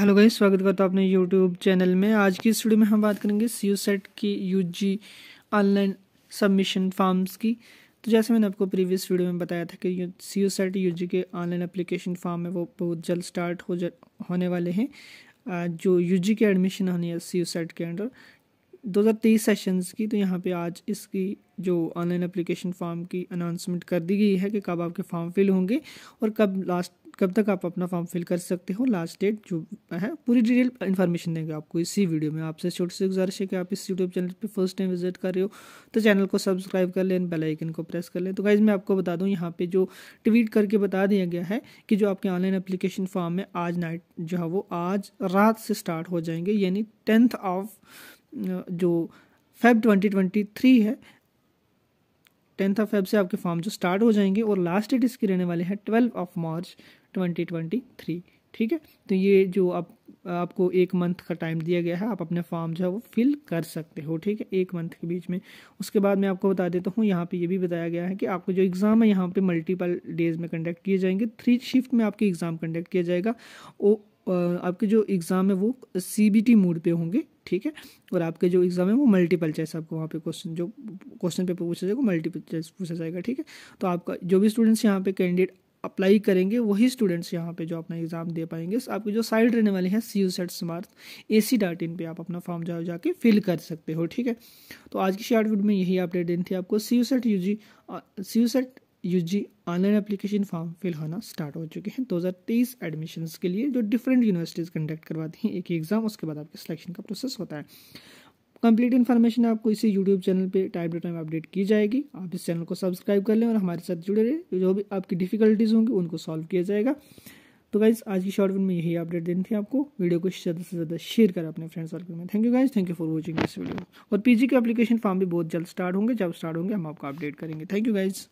hello गई स्वागत करता हूँ अपने यूट्यूब चैनल में आज की स्टूडियो में हम बात करेंगे सी यू सेट की U G online submission forms की तो जैसे मैंने आपको प्रीवियस वीडियो में बताया था कि C U set U G के ऑनलाइन अप्लीकेशन फॉर्म है वो बहुत जल्द स्टार्ट हो जा होने वाले हैं जो यू जी के एडमिशन होनी है सी यू सेट के अंडर दो हज़ार तेईस सेशनस की तो यहाँ पे आज इसकी जो ऑनलाइन अप्लीकेशन फॉर्म की अनाउंसमेंट कर दी गई है कि कब आपके फॉर्म फिल होंगे और कब लास्ट कब तक आप अपना फॉर्म फिल कर सकते हो लास्ट डेट जो है पूरी डिटेल इन्फॉर्मेशन देंगे आपको इसी वीडियो में आपसे छोटी से गुजारिश है कि आप इस यूट्यूब चैनल पर फर्स्ट टाइम विजिट कर रहे हो तो चैनल को सब्सक्राइब कर लें बेल आइकन को प्रेस कर लें तो गाइज मैं आपको बता दूँ यहाँ पे जो ट्वीट करके बता दिया गया है कि जो आपके ऑनलाइन अप्लीकेशन फॉर्म है आज नाइट जो है वो आज रात से स्टार्ट हो जाएंगे यानी टेंथ ऑफ जो फेब 2023 है टेंथ ऑफ फेब से आपके फॉर्म जो स्टार्ट हो जाएंगे और लास्ट डेट इसकी रहने वाली है twelve of March twenty twenty three ठीक है तो ये जो आप आपको एक मंथ का टाइम दिया गया है आप अपने फॉर्म जो है वो फिल कर सकते हो ठीक है एक मंथ के बीच में उसके बाद मैं आपको बता देता हूँ यहाँ पे ये भी बताया गया है कि आपको जो एग्ज़ाम है यहाँ पे मल्टीपल डेज में कंडक्ट किए जाएंगे थ्री शिफ्ट में आपके एग्ज़ाम कंडक्ट किया जाएगा वो आपके जो एग्ज़ाम है वो सी बी टी मोड पर होंगे ठीक है और आपके जो एग्ज़ाम है वो मल्टीपल जैसे आपको वहाँ पे क्वेश्चन जो क्वेश्चन पेपर पूछा जाएगा मल्टीपल चॉइस पूछा जाएगा ठीक है तो आपका जो भी स्टूडेंट्स यहाँ पे कैंडिडेट अप्लाई करेंगे वही स्टूडेंट्स यहाँ पे जो अपना एग्ज़ाम दे पाएंगे आपके आपकी जो साइड रहने वाली है C U set Samarth A C dot in पर आप अपना फॉर्म जाओ जाके फिल कर सकते हो ठीक है तो आज की शॉर्ट वीडियो में यही अपडेट देनी थी आपको C U set U G C U set U G online application form fill होना स्टार्ट हो चुके हैं दो हज़ार तेईस एडमिशन्स के लिए जो डिफरेंट यूनिवर्सिटीज़ कंडक्ट करवाती हैं एक ही एग्ज़ाम उसके बाद आपके सिलेक्शन का प्रोसेस होता है कंप्लीट इन्फॉर्मेशन आपको इसी यूट्यूब चैनल पे टाइम टू टाइम अपडेट की जाएगी आप इस चैनल को सब्सक्राइब कर लें और हमारे साथ जुड़े रहें जो भी आपकी डिफिकल्टीज होंगी उनको सॉल्व किया जाएगा तो गाइज आज की शॉर्ट फिल्म में यही अपडेट देनी थी आपको वीडियो को ज़्यादा से ज़्यादा शेयर करें अपने फ्रेंड्स सर्कल में thank you guys thank you for watching this video और पीजी के अपलीकेशन फॉर्म भी बहुत जल्द स्टार्ट होंगे जब स्टार्ट होंगे हम आपको अपडेट करेंगे थैंक यू गाइज़